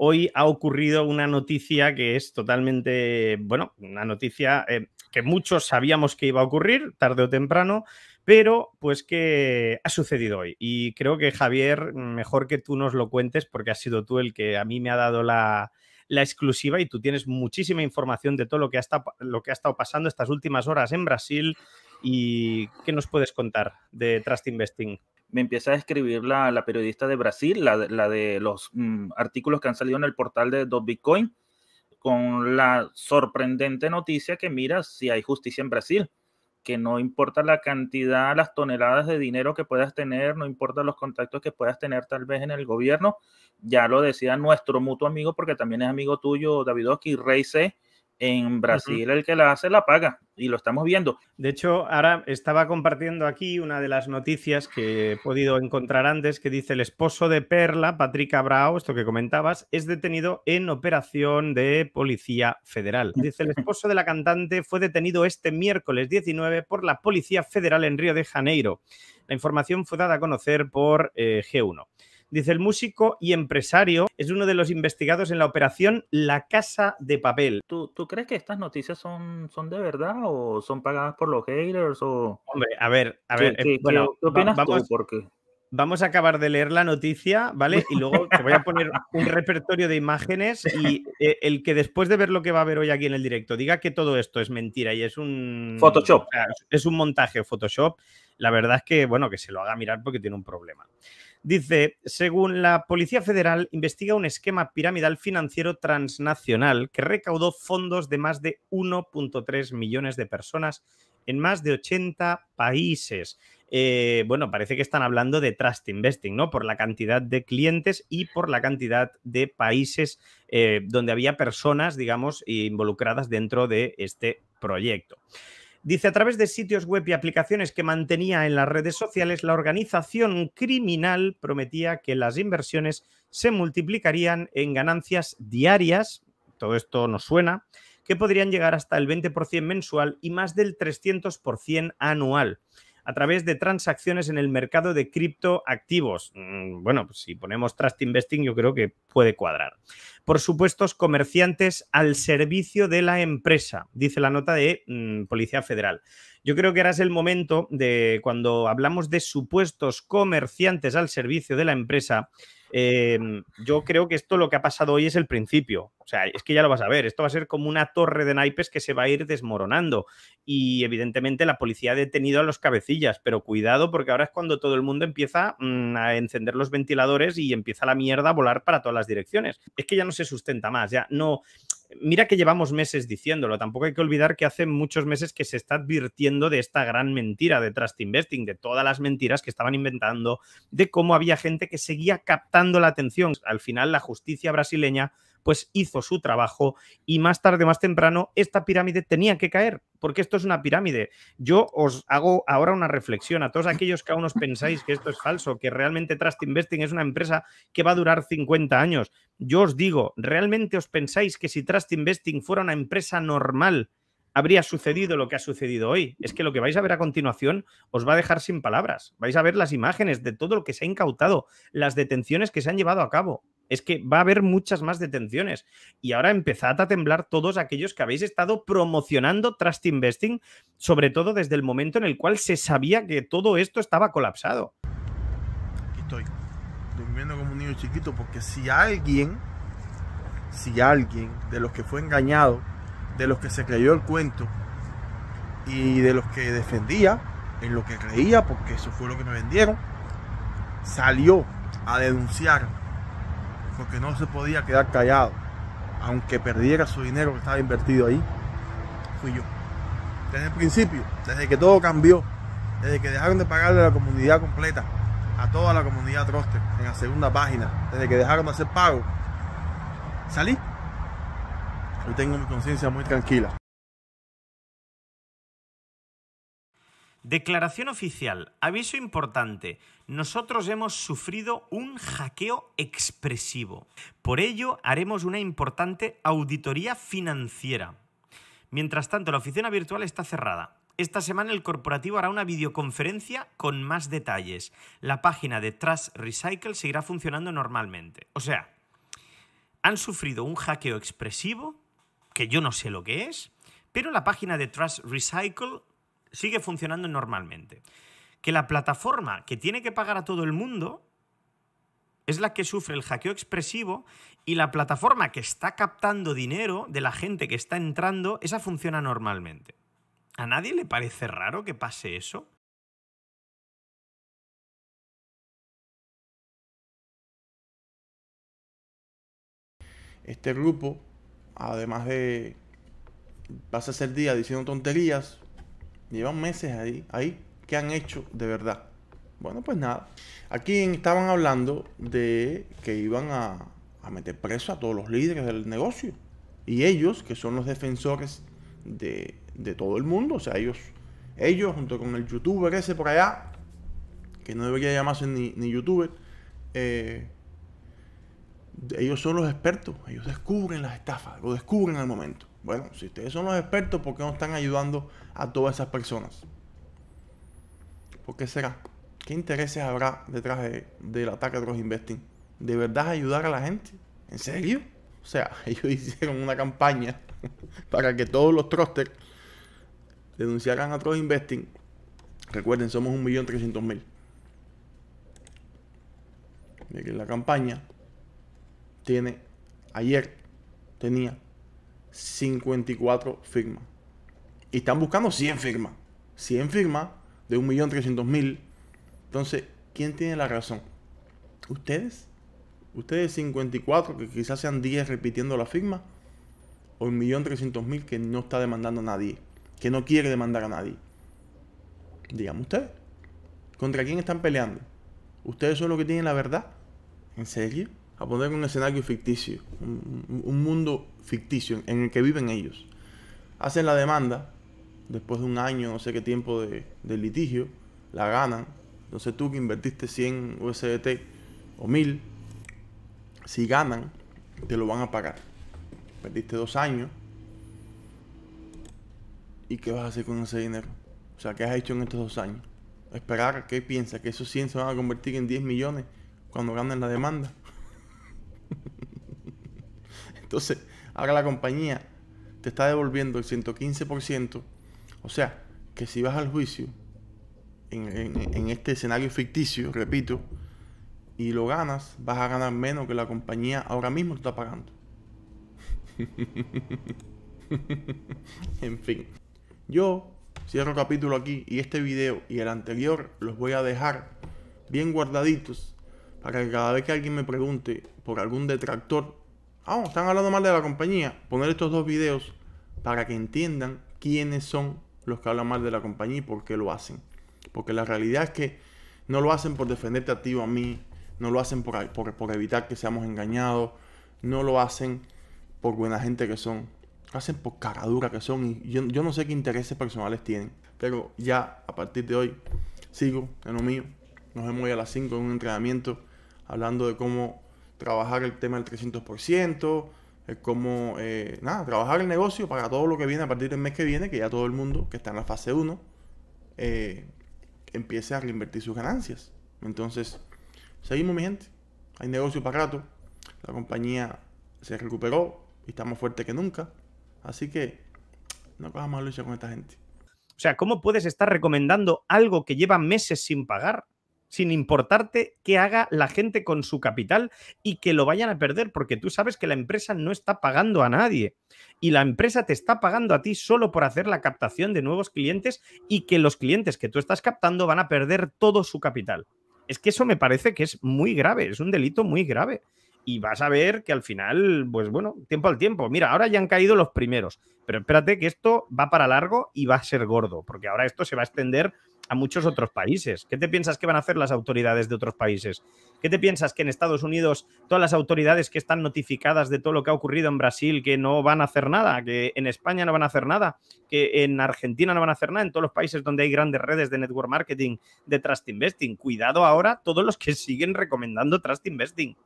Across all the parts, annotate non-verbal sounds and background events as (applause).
hoy ha ocurrido una noticia que es totalmente, bueno, una noticia eh, que muchos sabíamos que iba a ocurrir tarde o temprano, pero pues que ha sucedido hoy. Y creo que Javier, mejor que tú nos lo cuentes porque has sido tú el que a mí me ha dado la, exclusiva y tú tienes muchísima información de todo lo que lo que ha estado pasando estas últimas horas en Brasil ¿Y qué nos puedes contar de Trust Investing? me empieza a escribir la, periodista de Brasil, la, de los mm, artículos que han salido en el portal de Dogecoin, Bitcoin, con la sorprendente noticia que mira si hay justicia en Brasil, que no importa la cantidad, las toneladas de dinero que puedas tener, no importa los contactos que puedas tener tal vez en el gobierno, ya lo decía nuestro mutuo amigo, porque también es amigo tuyo, David Rey C., en Brasil el que la hace la paga y lo estamos viendo. De hecho, ahora estaba compartiendo aquí una de las noticias que he podido encontrar antes que dice el esposo de Perla, Patrick Abrao, esto que comentabas, es detenido en operación de Policía Federal. Dice el esposo de la cantante fue detenido este miércoles 19 por la Policía Federal en Río de Janeiro. La información fue dada a conocer por eh, G1. Dice el músico y empresario es uno de los investigados en la operación La Casa de Papel. ¿Tú, crees que estas noticias son, son de verdad o son pagadas por los haters? O... Hombre, a ver, a ver. Eh, bueno, ¿qué opinas vamos... Vamos a acabar de leer la noticia, ¿vale? Y (laughs) luego te voy a poner un repertorio de imágenes y eh, el que después de ver lo que va a ver hoy aquí en el directo diga que todo esto es mentira y es un... Photoshop. Es un montaje Photoshop. La verdad es que, bueno, que se lo haga mirar porque tiene un problema. Dice, según la Policía Federal, investiga un esquema piramidal financiero transnacional que recaudó fondos de más de 1.3 millones de personas en más de 80 países. Eh, bueno, parece que están hablando de trust investing, ¿no? Por la cantidad de clientes y por la cantidad de países eh, donde había personas, digamos, involucradas dentro de este proyecto. Dice, a través de sitios web y aplicaciones que mantenía en las redes sociales, la organización criminal prometía que las inversiones se multiplicarían en ganancias diarias, todo esto nos suena, que podrían llegar hasta el 20% mensual y más del 300% anual a través de transacciones en el mercado de criptoactivos. Mm, bueno, pues si ponemos Trust Investing yo creo que puede cuadrar. Por supuestos comerciantes al servicio de la empresa, dice la nota de mm, Policía Federal. Yo creo que ahora es el momento de cuando hablamos de supuestos comerciantes al servicio de la empresa, Em, yo creo que esto lo que ha pasado hoy es el principio. O sea, es que ya lo vas a ver. Esto va a ser como una torre de naipes que se va a ir desmoronando. Y evidentemente la policía ha detenido a los cabecillas, pero cuidado porque ahora es cuando todo el mundo empieza mm, a encender los ventiladores y empieza la mierda a volar para todas las direcciones. Es que ya no se sustenta más, ya no mira que llevamos meses diciéndolo, tampoco hay que olvidar que hace muchos meses que se está advirtiendo de esta gran mentira de Trust Investing, de todas las mentiras que estaban inventando, de cómo había gente que seguía captando la atención. Al final la justicia brasileña pues hizo su trabajo y más tarde, más temprano, esta pirámide tenía que caer, porque esto es una pirámide. Yo os hago ahora una reflexión a todos aquellos que aún os pensáis que esto es falso, que realmente Trust Investing es una empresa que va a durar 50 años. Yo os digo, ¿realmente os pensáis que si Trust Investing fuera una empresa normal, habría sucedido lo que ha sucedido hoy. Es que lo que vais a ver a continuación os va a dejar sin palabras. Vais a ver las imágenes de todo lo que se ha incautado, las detenciones que se han llevado a cabo. Es que va a haber muchas más detenciones. Y ahora empezad a temblar todos aquellos que habéis estado promocionando Trust Investing, sobre todo desde el momento en el cual se sabía que todo esto estaba colapsado. Aquí estoy, durmiendo como un niño chiquito, porque si alguien, si alguien de los que fue engañado, de los que se creyó el cuento y de los que defendía, en lo que creía, porque eso fue lo que me vendieron, salió a denunciar porque no se podía quedar callado. Aunque perdiera su dinero que estaba invertido ahí, fui yo. Desde el principio, desde que todo cambió, desde que dejaron de pagarle a la comunidad completa, a toda la comunidad Troster, en la segunda página, desde que dejaron de hacer pago, salí. Hoy tengo mi conciencia muy tranquila. Declaración oficial, aviso importante, nosotros hemos sufrido un hackeo expresivo. Por ello, haremos una importante auditoría financiera. Mientras tanto, la oficina virtual está cerrada. Esta semana el corporativo hará una videoconferencia con más detalles. La página de Trust Recycle seguirá funcionando normalmente. O sea, han sufrido un hackeo expresivo, que yo no sé lo que es, pero la página de Trust Recycle sigue funcionando normalmente. Que la plataforma que tiene que pagar a todo el mundo es la que sufre el hackeo expresivo y la plataforma que está captando dinero de la gente que está entrando, esa funciona normalmente. ¿A nadie le parece raro que pase eso? Este grupo, además de pasa el día diciendo tonterías, Llevan meses ahí, ahí. ¿Qué han hecho de verdad? Bueno, pues nada. Aquí estaban hablando de que iban a, meter preso a todos los líderes del negocio. Y ellos, que son los defensores de, todo el mundo, o sea, ellos, ellos junto con el youtuber ese por allá, que no debería llamarse ni, youtuber, eh, ellos son los expertos, ellos descubren las estafas, lo descubren al momento. Bueno, si ustedes son los expertos, ¿por qué no están ayudando a todas esas personas? ¿Por qué será? ¿Qué intereses habrá detrás del ataque a los Investing? ¿De verdad ayudar a la gente? ¿En serio? O sea, (laughs) ellos hicieron una campaña (laughs) para que todos los trusters denunciaran a Trust Investing. Recuerden, somos 1.300.000. Miren, la campaña tiene, ayer tenía 54 firmas. Y están buscando 100 firmas. 100 firmas de 1.300.000. Entonces, ¿quién tiene la razón? ¿Ustedes? ¿Ustedes 54 que quizás sean 10 repitiendo la firma? ¿O 1.300.000 que no está demandando a nadie? Que no quiere demandar a nadie. digamos ustedes. ¿Contra quién están peleando? ¿Ustedes son los que tienen la verdad? ¿En serio? a poner un escenario ficticio, un, mundo ficticio en el que viven ellos. Hacen la demanda, después de un año, no sé qué tiempo de, litigio, la ganan. Entonces tú que invertiste 100 USDT o 1000, si ganan, te lo van a pagar. Perdiste dos años. ¿Y qué vas a hacer con ese dinero? O sea, ¿qué has hecho en estos dos años? Esperar, ¿qué piensas? ¿Que esos 100 se van a convertir en 10 millones cuando ganen la demanda? Entonces, ahora la compañía te está devolviendo el 115%. O sea, que si vas al juicio en, este escenario ficticio, repito, y lo ganas, vas a ganar menos que la compañía ahora mismo te está pagando. (laughs) en fin. Yo cierro capítulo aquí y este video y el anterior los voy a dejar bien guardaditos para que cada vez que alguien me pregunte por algún detractor ¡Ah! están hablando mal de la compañía, poner estos dos videos para que entiendan quiénes son los que hablan mal de la compañía y por qué lo hacen. Porque la realidad es que no lo hacen por defenderte a ti o a mí, no lo hacen por, evitar que seamos engañados, no lo hacen por buena gente que son, lo hacen por caradura que son. Y yo, yo no sé qué intereses personales tienen, pero ya a partir de hoy sigo en lo mío. Nos vemos hoy a las 5 en un entrenamiento hablando de cómo trabajar el tema del 300%, es cómo, eh, nada, trabajar el negocio para todo lo que viene a partir del mes que viene, que ya todo el mundo que está en la fase 1 eh, empiece a reinvertir sus ganancias. Entonces, seguimos, mi gente. Hay negocio para rato. La compañía se recuperó y está más fuerte que nunca. Así que no cojamos lucha con esta gente. O sea, ¿cómo puedes estar recomendando algo que lleva meses sin pagar? sin importarte qué haga la gente con su capital y que lo vayan a perder, porque tú sabes que la empresa no está pagando a nadie y la empresa te está pagando a ti solo por hacer la captación de nuevos clientes y que los clientes que tú estás captando van a perder todo su capital. Es que eso me parece que es muy grave, es un delito muy grave. Y vas a ver que al final, pues bueno, tiempo al tiempo. Mira, ahora ya han caído los primeros, pero espérate que esto va para largo y va a ser gordo, porque ahora esto se va a extender a muchos otros países. ¿Qué te piensas que van a hacer las autoridades de otros países? ¿Qué te piensas que en Estados Unidos todas las autoridades que están notificadas de todo lo que ha ocurrido en Brasil, que no van a hacer nada, que en España no van a hacer nada, que en Argentina no van a hacer nada, en todos los países donde hay grandes redes de network marketing, de trust investing? Cuidado ahora todos los que siguen recomendando trust investing,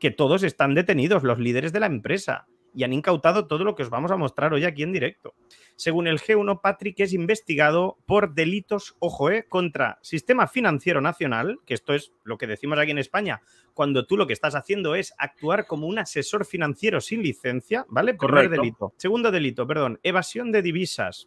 que todos están detenidos, los líderes de la empresa y han incautado todo lo que os vamos a mostrar hoy aquí en directo. Según el G1, Patrick es investigado por delitos, ojo, eh, contra Sistema Financiero Nacional, que esto es lo que decimos aquí en España, cuando tú lo que estás haciendo es actuar como un asesor financiero sin licencia, ¿vale? Primer delito. Segundo delito, perdón, evasión de divisas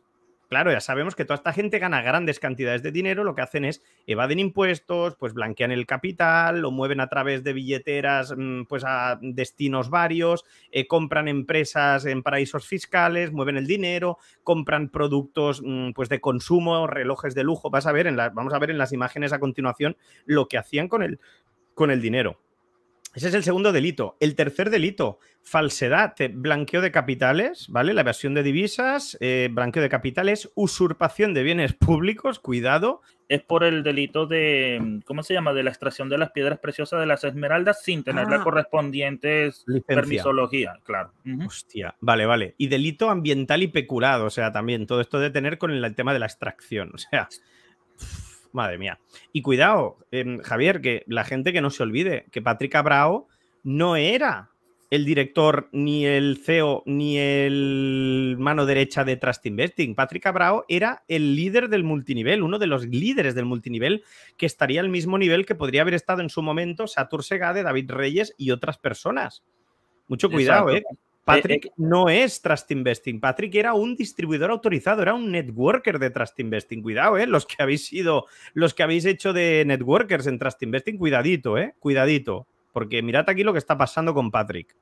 claro, ya sabemos que toda esta gente gana grandes cantidades de dinero, lo que hacen es evaden impuestos, pues blanquean el capital, lo mueven a través de billeteras, mm, pues a destinos varios, eh, compran empresas en paraísos fiscales, mueven el dinero, compran productos mm, pues de consumo, relojes de lujo, vas a ver en vamos a ver en las imágenes a continuación lo que hacían con con el dinero. Ese es el segundo delito. El tercer delito, falsedad, eh, blanqueo de capitales, ¿vale? La evasión de divisas, eh, blanqueo de capitales, usurpación de bienes públicos, cuidado. Es por el delito de, mm, ¿cómo se llama? De la extracción de las piedras preciosas de las esmeraldas sin tener la ah. correspondiente permisología, claro. Hostia, vale, vale. Y delito ambiental y peculado, o sea, también todo esto de tener con el tema de la extracción, o sea... Madre mía. Y cuidado, em, Javier, que la gente que no se olvide que Patrick Abrao no era el director, ni el CEO, ni el mano derecha de Trust Investing. Patrick Abrao era el líder del multinivel, uno de los líderes del multinivel que estaría al mismo nivel que podría haber estado en su momento Satur Segade, David Reyes y otras personas. Mucho cuidado, ¿eh? Patrick eh, eh. no es Trust Investing. Patrick era un distribuidor autorizado, era un networker de Trust Investing. Cuidado, ¿eh? Los que habéis sido, los que habéis hecho de networkers en Trust Investing, cuidadito, ¿eh? Cuidadito. Porque mirad aquí lo que está pasando con Patrick.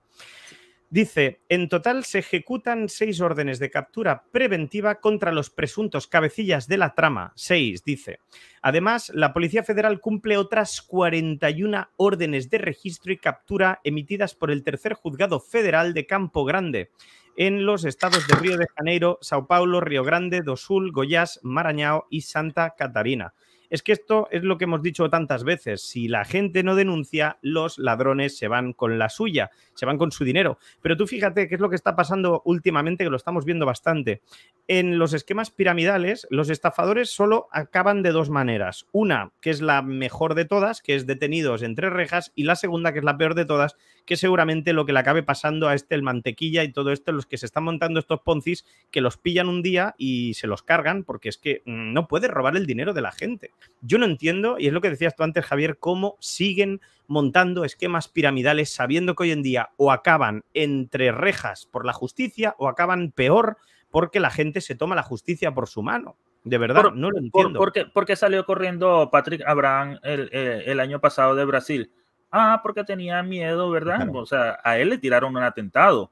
Dice, en total se ejecutan seis órdenes de captura preventiva contra los presuntos cabecillas de la trama. Seis, dice. Además, la Policía Federal cumple otras 41 órdenes de registro y captura emitidas por el tercer juzgado federal de Campo Grande en los estados de Río de Janeiro, Sao Paulo, Río Grande, do Sul, Goiás, Marañao y Santa Catarina. Es que esto es lo que hemos dicho tantas veces. Si la gente no denuncia, los ladrones se van con la suya, se van con su dinero. Pero tú fíjate qué es lo que está pasando últimamente, que lo estamos viendo bastante. En los esquemas piramidales, los estafadores solo acaban de dos maneras. Una, que es la mejor de todas, que es detenidos tres rejas, y la segunda, que es la peor de todas, que seguramente lo que le acabe pasando a este, el mantequilla y todo esto, los que se están montando estos poncis, que los pillan un día y se los cargan, porque es que mm, no puedes robar el dinero de la gente. Yo no entiendo, y es lo que decías tú antes, Javier, cómo siguen montando esquemas piramidales sabiendo que hoy en día o acaban entre rejas por la justicia o acaban peor porque la gente se toma la justicia por su mano. De verdad, no lo entiendo. Por, porque, salió corriendo Patrick Abraham el, año pasado de Brasil? Ah, porque tenía miedo, ¿verdad? O sea, a él le tiraron un atentado.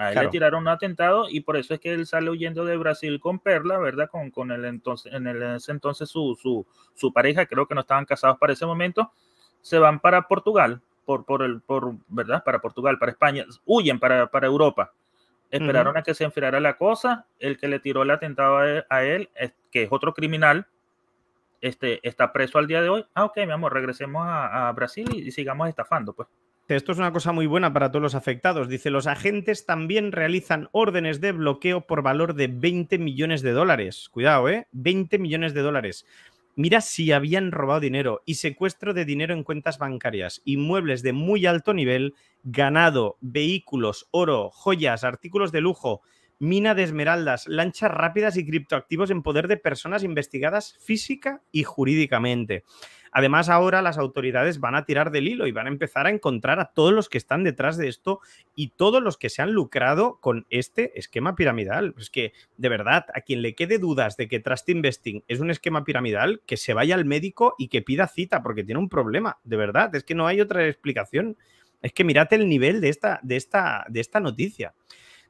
A le tiraron un atentado y por eso es que él sale huyendo de Brasil con Perla, ¿verdad? Con, con el entonces, en, ese entonces su, su, pareja, creo que no estaban casados para ese momento, se van para Portugal, por, por el, por, ¿verdad? Para Portugal, para España, huyen para, para Europa. Esperaron a que se enfriara la cosa. El que le tiró el atentado a él, que es otro criminal, este, está preso al día de hoy. Ah, ok, mi amor, regresemos a, Brasil y sigamos estafando, pues. Esto es una cosa muy buena para todos los afectados. Dice, los agentes también realizan órdenes de bloqueo por valor de 20 millones de dólares. Cuidado, ¿eh? 20 millones de dólares. Mira si habían robado dinero y secuestro de dinero en cuentas bancarias, inmuebles de muy alto nivel, ganado, vehículos, oro, joyas, artículos de lujo, mina de esmeraldas, lanchas rápidas y criptoactivos en poder de personas investigadas física y jurídicamente. Además, ahora las autoridades van a tirar del hilo y van a empezar a encontrar a todos los que están detrás de esto y todos los que se han lucrado con este esquema piramidal. Es que, de verdad, a quien le quede dudas de que Trust Investing es un esquema piramidal, que se vaya al médico y que pida cita porque tiene un problema, de verdad. Es que no hay otra explicación. Es que mirad el nivel de esta, de esta, de esta noticia.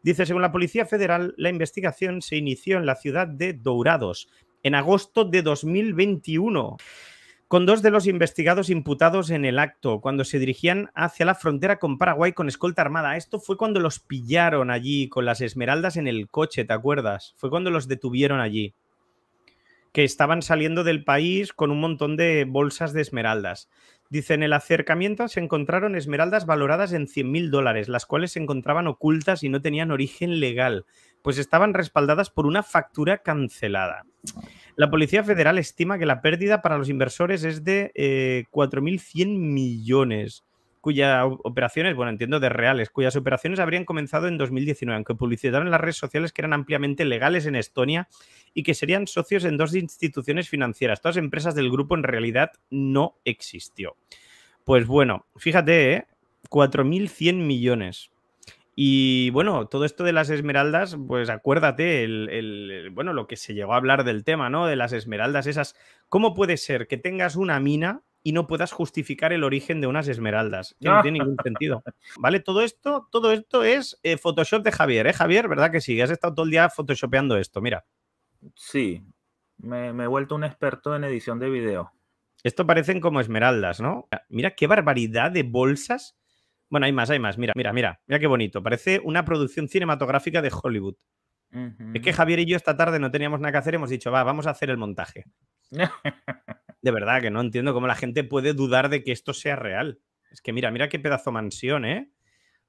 Dice, según la Policía Federal, la investigación se inició en la ciudad de Dourados en agosto de 2021 con dos de los investigados imputados en el acto, cuando se dirigían hacia la frontera con Paraguay con escolta armada. Esto fue cuando los pillaron allí con las esmeraldas en el coche, ¿te acuerdas? Fue cuando los detuvieron allí. Que estaban saliendo del país con un montón de bolsas de esmeraldas. Dice, en el acercamiento se encontraron esmeraldas valoradas en mil dólares, las cuales se encontraban ocultas y no tenían origen legal, pues estaban respaldadas por una factura cancelada. La Policía Federal estima que la pérdida para los inversores es de 4.100 eh, millones, cuyas operaciones, bueno, entiendo de reales, cuyas operaciones habrían comenzado en 2019, aunque publicitaron en las redes sociales que eran ampliamente legales en Estonia y que serían socios en dos instituciones financieras. Todas empresas del grupo en realidad no existió. Pues bueno, fíjate, 4.100 eh, millones. Y bueno, todo esto de las esmeraldas, pues acuérdate, el, bueno, lo que se llegó a hablar del tema, ¿no? De las esmeraldas, esas. ¿Cómo puede ser que tengas una mina y no puedas justificar el origen de unas esmeraldas? Que no tiene ningún sentido. (laughs) ¿Vale? Todo esto, todo esto es eh, Photoshop de Javier, ¿eh, Javier? ¿Verdad que sí? Has estado todo el día photoshopeando esto, mira. Sí, me, me he vuelto un experto en edición de video. Esto parecen como esmeraldas, ¿no? Mira qué barbaridad de bolsas bueno, hay más, hay más. Mira, mira, mira. Mira qué bonito. Parece una producción cinematográfica de Hollywood. Es que Javier y yo esta tarde no teníamos nada que hacer, hemos dicho, va, vamos a hacer el montaje. (laughs) de verdad que no entiendo cómo la gente puede dudar de que esto sea real. Es que mira, mira qué pedazo mansión, ¿eh?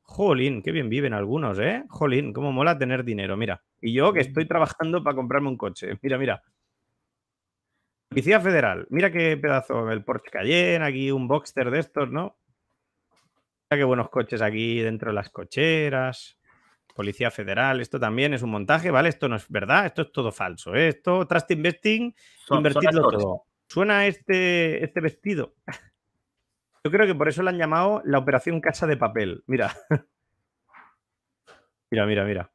Jolín, qué bien viven algunos, ¿eh? Jolín, cómo mola tener dinero, mira. Y yo que estoy trabajando para comprarme un coche. Mira, mira. Policía Federal, mira qué pedazo, el Porsche Cayenne, aquí un Boxster de estos, ¿no? qué buenos coches aquí dentro de las cocheras. Policía Federal, esto también es un montaje, ¿vale? Esto no es verdad, esto es todo falso. ¿eh? Esto, Trust Investing, invertirlo todo. Suena este, este vestido. Yo creo que por eso le han llamado la operación Casa de Papel. Mira. (laughs) Mira, mira, mira.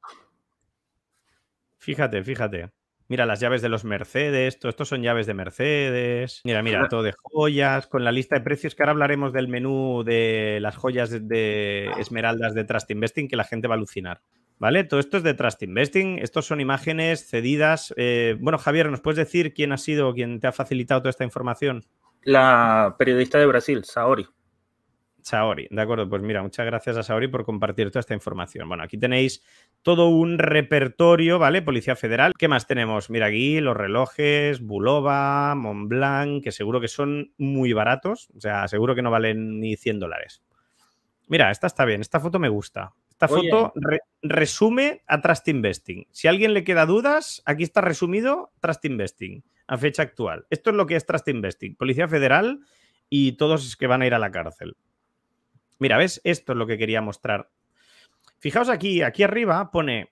Fíjate, fíjate. Mira las llaves de los Mercedes, todo esto son llaves de Mercedes. Mira, mira, todo de joyas, con la lista de precios, que ahora hablaremos del menú de las joyas de esmeraldas de Trust Investing, que la gente va a alucinar. ¿Vale? Todo esto es de Trust Investing, estos son imágenes cedidas. Eh, bueno, Javier, ¿nos puedes decir quién ha sido, quién te ha facilitado toda esta información? La periodista de Brasil, Saori. Saori, de acuerdo, pues mira, muchas gracias a Saori por compartir toda esta información. Bueno, aquí tenéis todo un repertorio, ¿vale? Policía Federal. ¿Qué más tenemos? Mira aquí los relojes, Bulova, Montblanc, que seguro que son muy baratos, o sea, seguro que no valen ni 100 dólares. Mira, esta está bien, esta foto me gusta. Esta foto resume a Trust Investing. Si a alguien le queda dudas, aquí está resumido Trust Investing a fecha actual. Esto es lo que es Trust Investing, Policía Federal y todos es que van a ir a la cárcel. Mira, ¿ves? Esto es lo que quería mostrar. Fijaos aquí, aquí arriba pone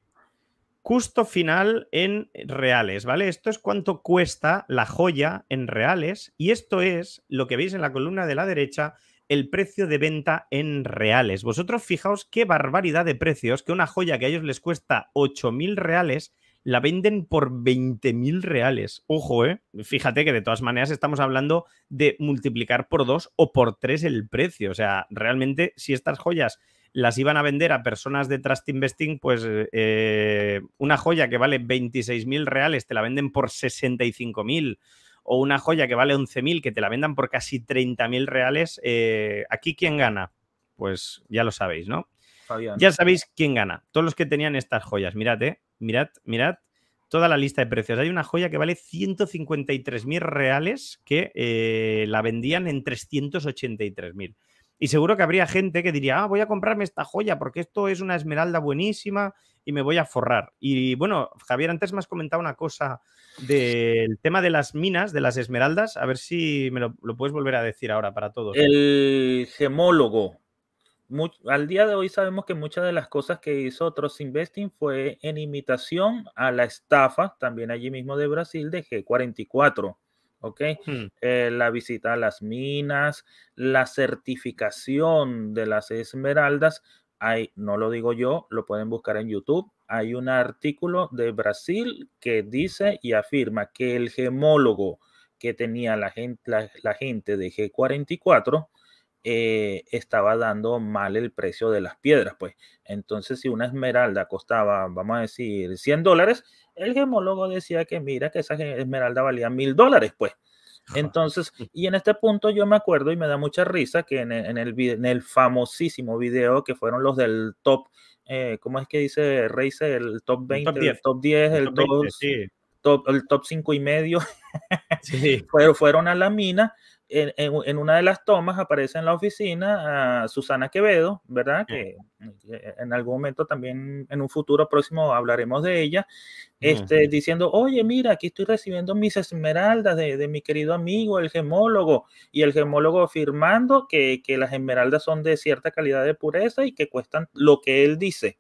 custo final en reales, ¿vale? Esto es cuánto cuesta la joya en reales y esto es lo que veis en la columna de la derecha, el precio de venta en reales. Vosotros fijaos qué barbaridad de precios que una joya que a ellos les cuesta 8.000 reales la venden por mil reales. Ojo, ¿eh? Fíjate que de todas maneras estamos hablando de multiplicar por dos o por tres el precio. O sea, realmente si estas joyas las iban a vender a personas de Trust Investing, pues eh, una joya que vale mil reales te la venden por mil o una joya que vale 11.000 que te la vendan por casi mil reales, eh, ¿aquí quién gana? Pues ya lo sabéis, ¿no? Ya sabéis quién gana. Todos los que tenían estas joyas, mírate, eh, mirad, mirad toda la lista de precios. Hay una joya que vale 153.000 reales que eh, la vendían en 383.000. Y seguro que habría gente que diría, ah, voy a comprarme esta joya porque esto es una esmeralda buenísima y me voy a forrar. Y bueno, Javier, antes me has comentado una cosa del tema de las minas, de las esmeraldas. A ver si me lo, lo puedes volver a decir ahora para todos. El gemólogo al día de hoy sabemos que muchas de las cosas que hizo Trust Investing fue en imitación a la estafa, también allí mismo de Brasil, de G44. ¿ok? Hmm. Eh, la visita a las minas, la certificación de las esmeraldas, hay, no lo digo yo, lo pueden buscar en YouTube, hay un artículo de Brasil que dice y afirma que el gemólogo que tenía la gente, la gente de G44 eh, estaba dando mal el precio de las piedras, pues. Entonces, si una esmeralda costaba, vamos a decir, 100 dólares, el gemólogo decía que mira que esa esmeralda valía 1000 dólares, pues. (laughs) Entonces, y en este punto yo me acuerdo y me da mucha risa que en e, el, famosísimo video que fueron los del top, eh, ¿cómo es que dice Reis? El top 20, el top 10, el top, 5 y medio, sí. (laughs) fueron a la mina en, una de las tomas aparece en la oficina a Susana Quevedo, ¿verdad? Que eh, en algún momento también, en un futuro próximo, hablaremos de ella, este, diciendo, oye, mira, aquí estoy recibiendo mis esmeraldas de, mi querido amigo, el gemólogo, y el gemólogo afirmando que, que las esmeraldas son de cierta calidad de pureza y que cuestan lo que él dice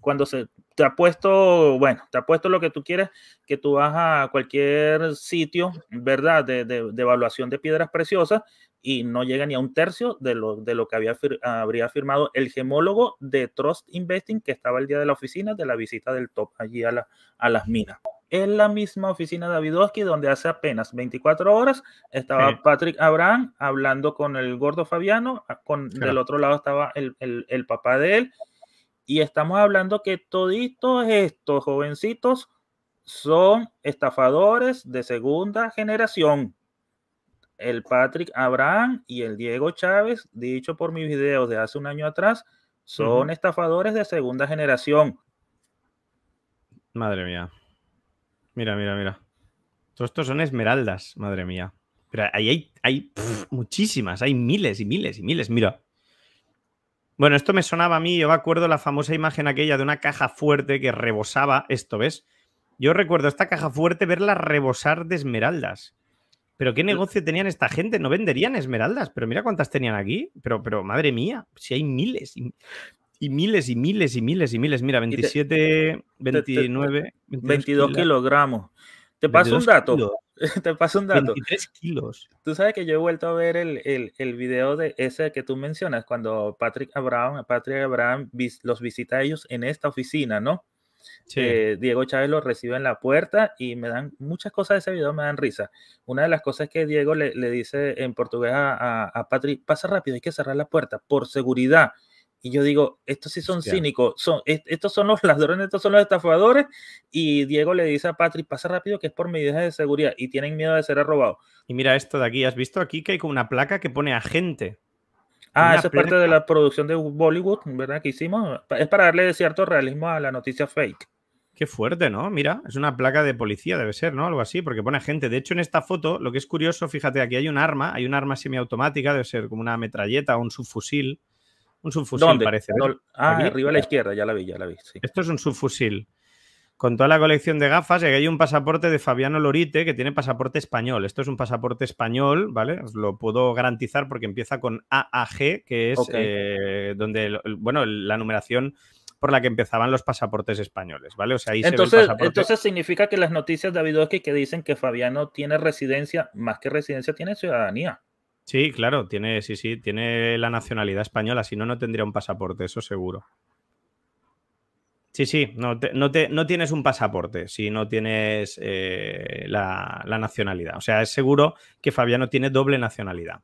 cuando se te puesto, bueno, te ha puesto lo que tú quieres, que tú vas a cualquier sitio, ¿verdad?, de, evaluación de piedras preciosas y no llega ni a un tercio de lo, de lo que había, habría firmado el gemólogo de Trust Investing que estaba el día de la oficina de la visita del top allí a, la, a las minas. En la misma oficina de Davidovsky, donde hace apenas 24 horas estaba Patrick Abraham hablando con el gordo Fabiano, ah, con, del otro lado estaba el, el papá de él, y estamos hablando que todos estos jovencitos son estafadores de segunda generación. El Patrick Abraham y el Diego Chávez, dicho por mis videos de hace un año atrás, son estafadores de segunda generación. Madre mía. Mira, mira, mira. Todos estos son esmeraldas, madre mía. Pero ahí hay, hay muchísimas, hay miles y miles y miles. Mira, bueno, esto me sonaba a mí, yo me acuerdo la famosa imagen aquella de una caja fuerte que rebosaba, esto ves. Yo recuerdo esta caja fuerte verla rebosar de esmeraldas. Pero qué negocio tenían esta gente, no venderían esmeraldas, pero mira cuántas tenían aquí, pero, pero madre mía, si hay miles y, miles y miles y miles y miles, mira, 27, 29, 22, kilogramos. Te paso un dato. (laughs) Te paso un dato. 23 kilos. Tú sabes que yo he vuelto a ver el, el, video de ese que tú mencionas, cuando Patrick Abraham, Patrick Abraham los visita a ellos en esta oficina, ¿no? Sí. Eh, Diego Chávez lo recibe en la puerta y me dan muchas cosas de ese video, me dan risa. Una de las cosas que Diego le, dice en portugués a Patrick, pasa rápido, hay que cerrar la puerta por seguridad. Y yo digo, estos sí son cínicos, son, estos son los ladrones, estos son los estafadores. Y Diego le dice a Patrick, pasa rápido que es por medidas de seguridad y tienen miedo de ser robados Y mira esto de aquí, ¿has visto aquí que hay como una placa que pone agente? Ah, eso es parte de la producción de Bollywood, ¿verdad? Que hicimos. Es para darle cierto realismo a la noticia fake. Qué fuerte, ¿no? Mira, es una placa de policía, debe ser, ¿no? Algo así, porque pone gente. De hecho, en esta foto, lo que es curioso, fíjate, aquí hay un arma, hay un arma semiautomática, debe ser como una metralleta o un subfusil. Un subfusil ¿Dónde? parece. ¿eh? Ah, arriba a la izquierda, ya la vi, ya la vi. Esto es un subfusil. Con toda la colección de gafas, y aquí hay un pasaporte de Fabiano Lorite que tiene pasaporte español. Esto es un pasaporte español, ¿vale? Os lo puedo garantizar porque empieza con AAG, que es eh, donde, bueno, la numeración por la que empezaban los pasaportes españoles, ¿vale? O sea, ahí se ve Entonces significa que las noticias de Avidoski que dicen que Fabiano tiene residencia, más que residencia, tiene ciudadanía. Sí, claro, tiene, sí, sí, tiene la nacionalidad española, si no, no tendría un pasaporte, eso seguro. Sí, sí, no, no, tienes un pasaporte si no tienes eh, la, nacionalidad. O sea, es seguro que Fabiano tiene doble nacionalidad.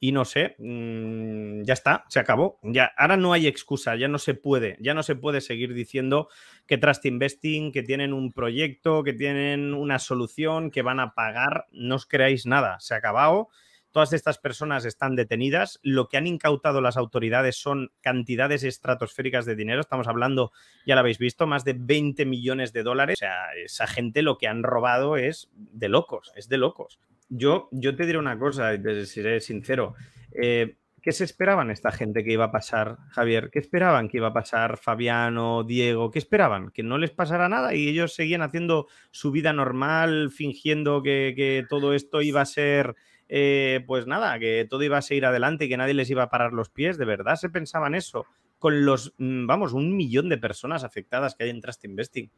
Y no sé, mm, ya está, se acabó. Ya, ahora no hay excusa, ya no se puede, ya no se puede seguir diciendo que Trust Investing, que tienen un proyecto, que tienen una solución, que van a pagar. No os creáis nada, se ha acabado Todas estas personas están detenidas. Lo que han incautado las autoridades son cantidades estratosféricas de dinero. Estamos hablando, ya lo habéis visto, más de 20 millones de dólares. O sea, esa gente lo que han robado es de locos, es de locos. Yo, yo te diré una cosa, y seré sincero. Eh, ¿Qué se esperaban esta gente que iba a pasar, Javier? ¿Qué esperaban que iba a pasar Fabiano, Diego? ¿Qué esperaban? Que no les pasara nada y ellos seguían haciendo su vida normal, fingiendo que todo esto iba a ser eh, pues nada, que todo iba a seguir adelante y que nadie les iba a parar los pies, de verdad se pensaban eso, con los, mm, vamos, un millón de personas afectadas que hay en Trust Investing.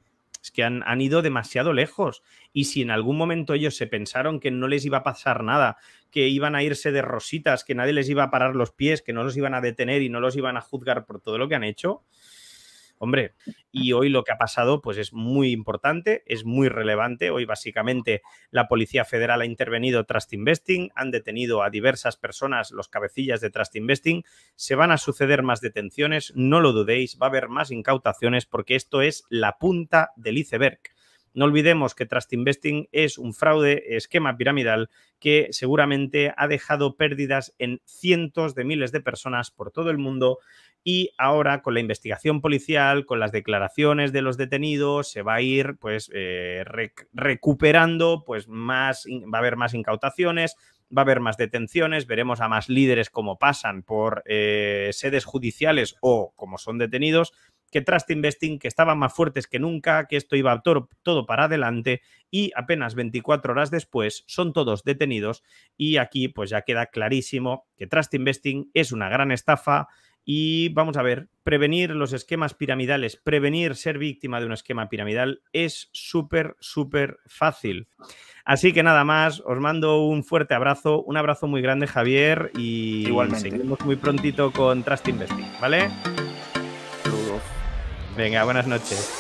Es que han, ido demasiado lejos. Y si en algún momento ellos se pensaron que no les iba a pasar nada, que iban a irse de rositas, que nadie les iba a parar los pies, que no los iban a detener y no los iban a juzgar por todo lo que han hecho, Hombre, y hoy lo que ha pasado pues es muy importante, es muy relevante. Hoy básicamente la Policía Federal ha intervenido Trust Investing, han detenido a diversas personas, los cabecillas de Trust Investing. Se van a suceder más detenciones, no lo dudéis, va a haber más incautaciones porque esto es la punta del iceberg. No olvidemos que Trust Investing es un fraude, esquema piramidal, que seguramente ha dejado pérdidas en cientos de miles de personas por todo el mundo y ahora con la investigación policial, con las declaraciones de los detenidos, se va a ir pues eh, recuperando, pues más, va a haber más incautaciones, va a haber más detenciones, veremos a más líderes como pasan por eh, sedes judiciales o como son detenidos, que Trust Investing, que estaban más fuertes que nunca, que esto iba todo, todo, para adelante y apenas 24 horas después son todos detenidos y aquí pues ya queda clarísimo que Trust Investing es una gran estafa, y vamos a ver, prevenir los esquemas piramidales, prevenir ser víctima de un esquema piramidal es súper, súper fácil. Así que nada más, os mando un fuerte abrazo, un abrazo muy grande Javier y Igualmente. seguiremos muy prontito con Trust Investing, ¿vale? Saludos. Venga, buenas noches.